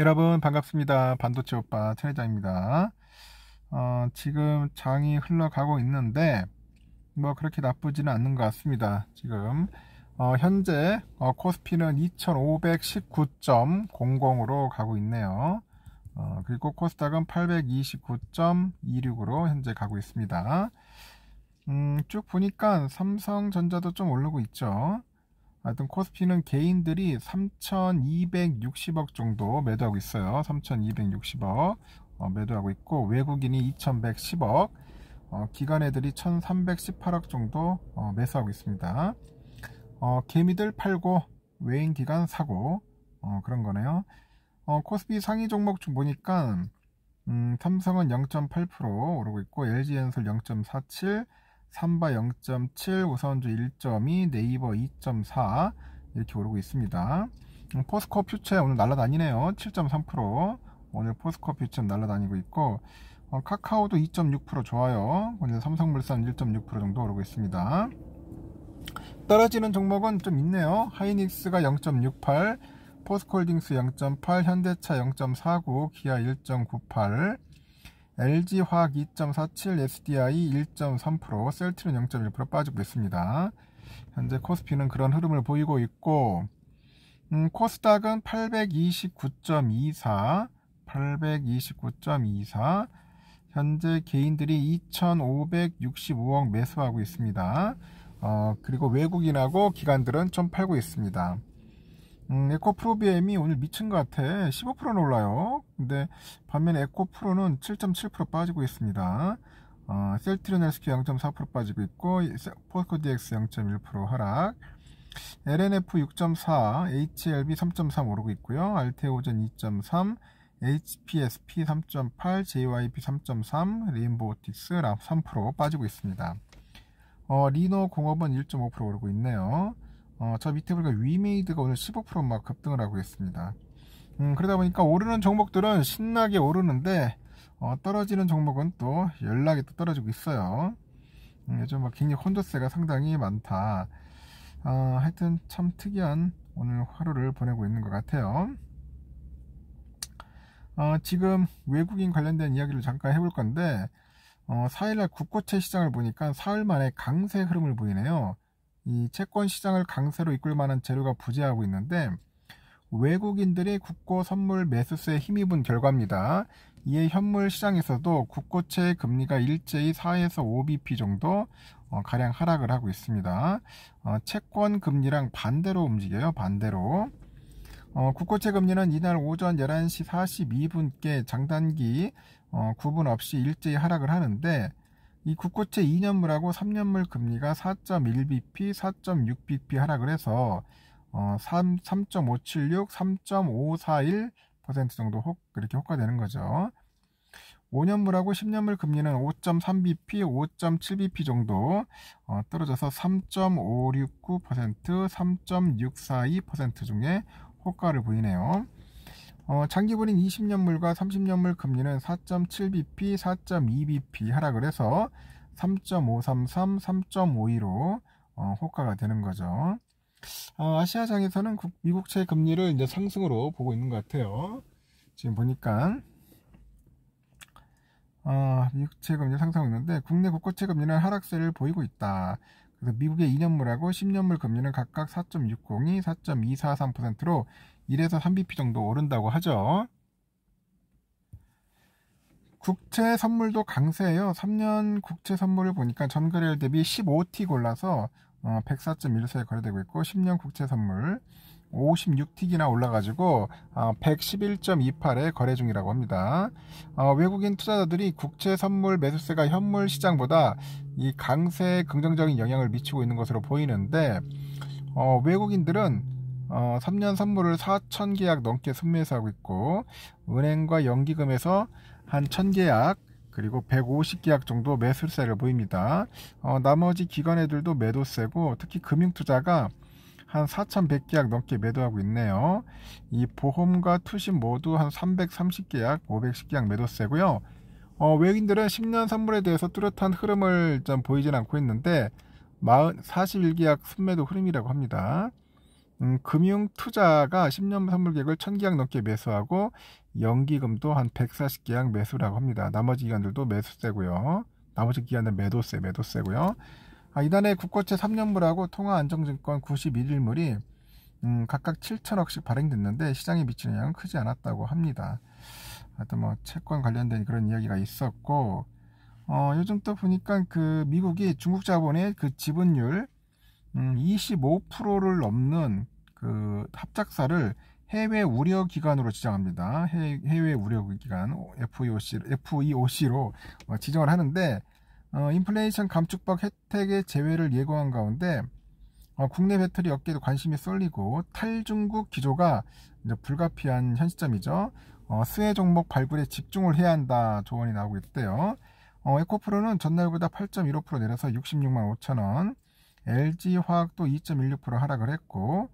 여러분 반갑습니다. 반도체 오빠 최회장입니다. 어, 지금 장이 흘러가고 있는데 뭐 그렇게 나쁘지는 않는 것 같습니다. 지금 어, 현재 어, 코스피는 2519.00으로 가고 있네요. 어, 그리고 코스닥은 829.26으로 현재 가고 있습니다. 음, 쭉 보니까 삼성전자도 좀 오르고 있죠. 하여튼 코스피는 개인들이 3,260억 정도 매도하고 있어요. 3,260억 어, 매도하고 있고 외국인이 2,110억, 어, 기관애들이 1,318억 정도 어, 매수하고 있습니다. 개미들 팔고 외인 기관 사고 그런 거네요. 코스피 상위 종목 중 보니까 음, 삼성은 0.8% 오르고 있고 l g 연설 0.47, 삼바 0.7, 우선주 1.2, 네이버 2.4 이렇게 오르고 있습니다. 음, 포스코 퓨처 오늘 날라다니네요. 7.3% 오늘 포스코 퓨처 날라다니고 있고 어, 카카오도 2.6% 좋아요. 오늘 삼성물산 1.6% 정도 오르고 있습니다. 떨어지는 종목은 좀 있네요. 하이닉스가 0.68, 포스코홀딩스 0.8, 현대차 0.49, 기아 1.98, LG화학 2.47, SDI 1.3%, 셀트는0.1% 빠지고 있습니다. 현재 코스피는 그런 흐름을 보이고 있고 음, 코스닥은 829.24, 829.24 현재 개인들이 2,565억 매수하고 있습니다. 어, 그리고 외국인하고 기관들은 좀 팔고 있습니다. 음, 에코 프로비엠이 오늘 미친 것 같아. 15% 올라요. 근데 반면에 에코 프로는 7.7% 빠지고 있습니다. 어, 셀트리온 헬스큐 0.4% 빠지고 있고 포스코 DX 0.1% 하락. LNF 6.4, HLB 3.3 오르고 있고요. 알테오젠 2.3, HPSP 3.8, JYP 3.3, 레인보우틱스 랍 3% 빠지고 있습니다. 어, 리노 공업은 1.5% 오르고 있네요. 어, 저 밑에 보니까 위메이드가 오늘 15%막 급등을 하고 있습니다. 음, 그러다 보니까 오르는 종목들은 신나게 오르는데 어, 떨어지는 종목은 또 연락이 또 떨어지고 있어요. 음, 요즘 막 굉장히 혼조세가 상당히 많다. 어, 하여튼 참 특이한 오늘 하루를 보내고 있는 것 같아요. 어, 지금 외국인 관련된 이야기를 잠깐 해볼 건데 어, 4일날 국고채 시장을 보니까 4일 만에 강세 흐름을 보이네요. 이 채권 시장을 강세로 이끌 만한 재료가 부재하고 있는데 외국인들이 국고 선물 매수세에 힘입은 결과입니다. 이에 현물 시장에서도 국고채 금리가 일제히 4에서 5bp 정도 어, 가량 하락을 하고 있습니다. 어, 채권 금리랑 반대로 움직여요. 반대로. 어, 국고채 금리는 이날 오전 11시 42분께 장단기 구분 없이 일제히 하락을 하는데 이 국고채 2년물하고 3년물 금리가 4.1bp, 4.6bp 하락을 해서 어, 3, 3.576, 3.541% 정도 혹, 그렇게 효과되는 거죠. 5년물하고 10년물 금리는 5.3bp, 5.7bp 정도 어, 떨어져서 3.569%, 3.642% 중에 효과를 보이네요. 어, 장기분인 20년물과 30년물 금리는 4.7bp, 4.2bp 하락을 해서 3.533, 3.52로 어, 호가가 되는 거죠. 어, 아시아장에서는 국, 미국채 금리를 이제 상승으로 보고 있는 것 같아요. 지금 보니까 어, 미국채 금리 상승하고 있는데 국내 국고채 금리는 하락세를 보이고 있다. 그래서 미국의 2년물하고 10년물 금리는 각각 4 6 0이 4.243%로 1에서 3bp 정도 오른다고 하죠. 국채 선물도 강세예요. 3년 국채 선물을 보니까 전거래일 대비 15T 골라서 104.14에 어, 거래되고 있고 10년 국채 선물 56틱이나 올라가지고 111.28에 아, 거래 중이라고 합니다. 아, 외국인 투자자들이 국채 선물 매수세가 현물 시장보다 이 강세에 긍정적인 영향을 미치고 있는 것으로 보이는데 어, 외국인들은 어, 3년 선물을 4천 계약 넘게 순매수 하고 있고 은행과 연기금에서 한1 0계약 그리고 150계약 정도 매수세를 보입니다. 어, 나머지 기관 애들도 매도세고 특히 금융투자가 한 4,100계약 넘게 매도하고 있네요. 이 보험과 투신 모두 한 330계약, 510계약 매도세고요. 어, 외국인들은 10년 선물에 대해서 뚜렷한 흐름을 좀 보이진 않고 있는데 41계약 순매도 흐름이라고 합니다. 음, 금융 투자가 10년 선물 계획을 1000계약 넘게 매수하고 연기금도 한 140계약 매수라고 합니다. 나머지 기간들도 매수세고요. 나머지 기간은 매도세, 매도세고요. 아, 이단에 국고채 3년물하고 통화안정증권 91일물이 음, 각각 7천억씩 발행됐는데 시장에 미치는 영향은 크지 않았다고 합니다. 하여튼 뭐 채권 관련된 그런 이야기가 있었고 어, 요즘 또 보니까 그 미국이 중국 자본의 그 지분율 음, 25%를 넘는 그 합작사를 해외 우려 기관으로 지정합니다. 해외 우려 기관 f e o c FEOC로 어, 지정을 하는데 어, 인플레이션 감축법 혜택의 제외를 예고한 가운데 어, 국내 배터리 업계도 관심이 쏠리고 탈중국 기조가 불가피한 현 시점이죠. 어, 수혜 종목 발굴에 집중을 해야 한다 조언이 나오고 있대요. 어, 에코프로는 전날보다 8.15% 내려서 66만 5천 원. LG화학도 2.16% 하락을 했고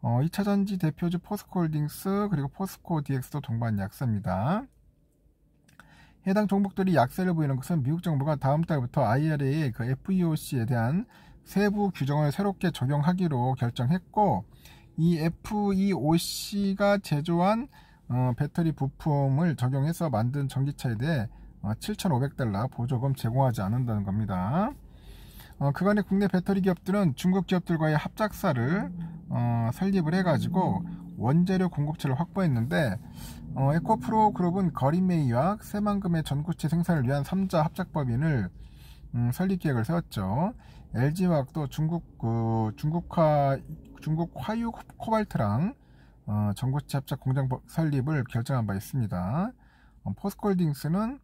어, 2차전지 대표주 포스코홀딩스 그리고 포스코DX도 동반 약세입니다. 해당 종목들이 약세를 보이는 것은 미국 정부가 다음 달부터 IRA 그 FEOC에 대한 세부 규정을 새롭게 적용하기로 결정했고 이 FEOC가 제조한 어, 배터리 부품을 적용해서 만든 전기차에 대해 어, 7,500달러 보조금 제공하지 않는다는 겁니다. 어, 그간의 국내 배터리 기업들은 중국 기업들과의 합작사를 어, 설립을 해가지고 원재료 공급처를 확보했는데 어, 에코프로 그룹은 거리메이와 새만금의 전구체 생산을 위한 3자 합작법인을 음, 설립 계획을 세웠죠. LG화학도 중국 그, 중국화 중국 화유 코발트랑 어, 전구체 합작 공장 설립을 결정한 바 있습니다. 어, 포스콜딩스는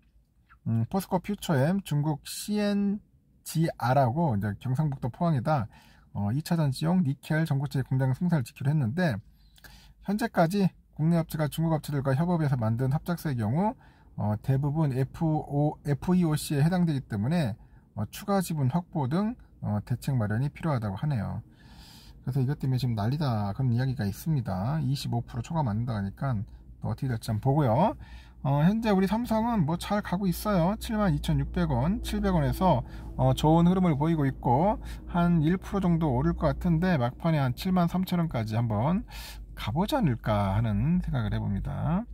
음, 포스코 퓨처엠 중국 CN GR하고 이제 경상북도 포항에다 어, 2차 전지용 니켈 전구체 공장 승사를 지키로 했는데 현재까지 국내 업체가 중국 업체들과 협업해서 만든 합작서의 경우 어, 대부분 FO, FEOC에 해당되기 때문에 어, 추가 지분 확보 등 어, 대책 마련이 필요하다고 하네요. 그래서 이것 때문에 지금 난리다 그런 이야기가 있습니다. 25% 초과 맞는다 하니까 어떻게 될지 한번 보고요. 어, 현재 우리 삼성은 뭐 잘 가고 있어요. 72,600원, 700원에서 어, 좋은 흐름을 보이고 있고 한 1% 정도 오를 것 같은데 막판에 한 73,000원까지 한번 가보지 않을까 하는 생각을 해봅니다.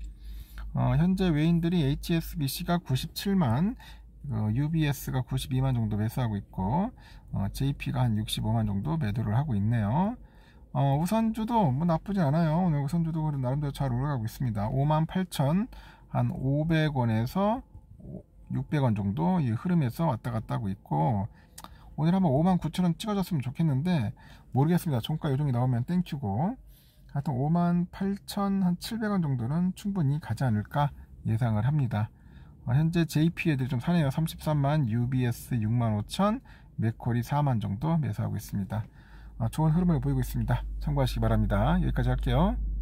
어, 현재 외인들이 HSBC가 97만, 어, 그 UBS가 92만 정도 매수하고 있고 어, JP가 한 65만 정도 매도를 하고 있네요. 어, 우선주도 뭐 나쁘지 않아요. 오늘 우선주도 나름대로 잘 올라가고 있습니다. 58,000, 한 500원에서 600원 정도 이 흐름에서 왔다 갔다 하고 있고, 오늘 한번 59,000원 찍어줬으면 좋겠는데, 모르겠습니다. 종가 요정이 나오면 땡큐고, 하여튼 58,700원 정도는 충분히 가지 않을까 예상을 합니다. 어, 현재 JP 애들 좀 사네요. 33만, UBS 65,000, 메코리 4만 정도 매수하고 있습니다. 아, 좋은 흐름을 보이고 있습니다. 참고하시기 바랍니다. 여기까지 할게요.